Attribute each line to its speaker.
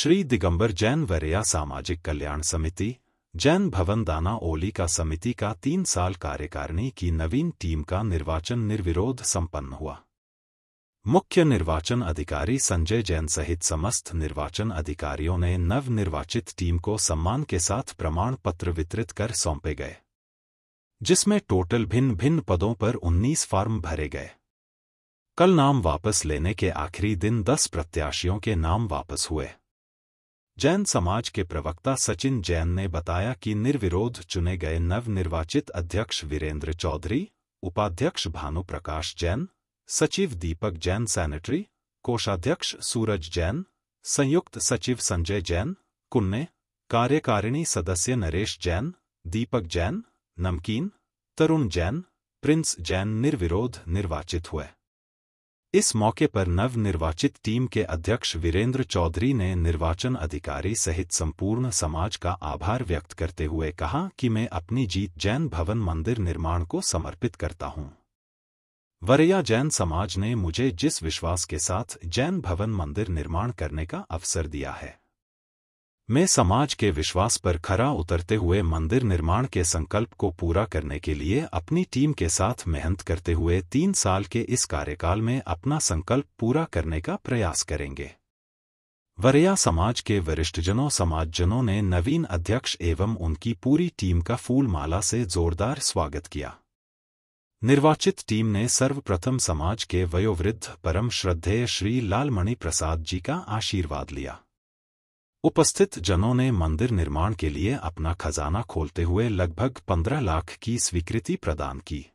Speaker 1: श्री दिगंबर जैन वरिया सामाजिक कल्याण समिति जैन भवन दाना ओली का समिति का तीन साल कार्यकारिणी की नवीन टीम का निर्वाचन निर्विरोध संपन्न हुआ मुख्य निर्वाचन अधिकारी संजय जैन सहित समस्त निर्वाचन अधिकारियों ने नव निर्वाचित टीम को सम्मान के साथ प्रमाण पत्र वितरित कर सौंपे गए जिसमें टोटल भिन्न भिन्न पदों पर 19 फॉर्म भरे गए कल नाम वापस लेने के आखिरी दिन 10 प्रत्याशियों के नाम वापस हुए जैन समाज के प्रवक्ता सचिन जैन ने बताया कि निर्विरोध चुने गए नवनिर्वाचित अध्यक्ष वीरेंद्र चौधरी उपाध्यक्ष भानु प्रकाश जैन सचिव दीपक जैन सैनिटरी कोषाध्यक्ष सूरज जैन संयुक्त सचिव संजय जैन कुन्ने कार्यकारिणी सदस्य नरेश जैन दीपक जैन नमकीन तरुण जैन प्रिंस जैन निर्विरोध निर्वाचित हुए इस मौके पर नवनिर्वाचित टीम के अध्यक्ष वीरेंद्र चौधरी ने निर्वाचन अधिकारी सहित संपूर्ण समाज का आभार व्यक्त करते हुए कहा कि मैं अपनी जीत जैन भवन मंदिर निर्माण को समर्पित करता हूं। वरिया जैन समाज ने मुझे जिस विश्वास के साथ जैन भवन मंदिर निर्माण करने का अवसर दिया है मैं समाज के विश्वास पर खरा उतरते हुए मंदिर निर्माण के संकल्प को पूरा करने के लिए अपनी टीम के साथ मेहनत करते हुए तीन साल के इस कार्यकाल में अपना संकल्प पूरा करने का प्रयास करेंगे वरिया समाज के वरिष्ठजनों समाजजनों ने नवीन अध्यक्ष एवं उनकी पूरी टीम का फूलमाला से जोरदार स्वागत किया निर्वाचित टीम ने सर्वप्रथम समाज के वयोवृद्ध परम श्रद्धेय श्री लालमणि प्रसाद जी का आशीर्वाद लिया उपस्थित जनों ने मंदिर निर्माण के लिए अपना खजाना खोलते हुए लगभग पंद्रह लाख की स्वीकृति प्रदान की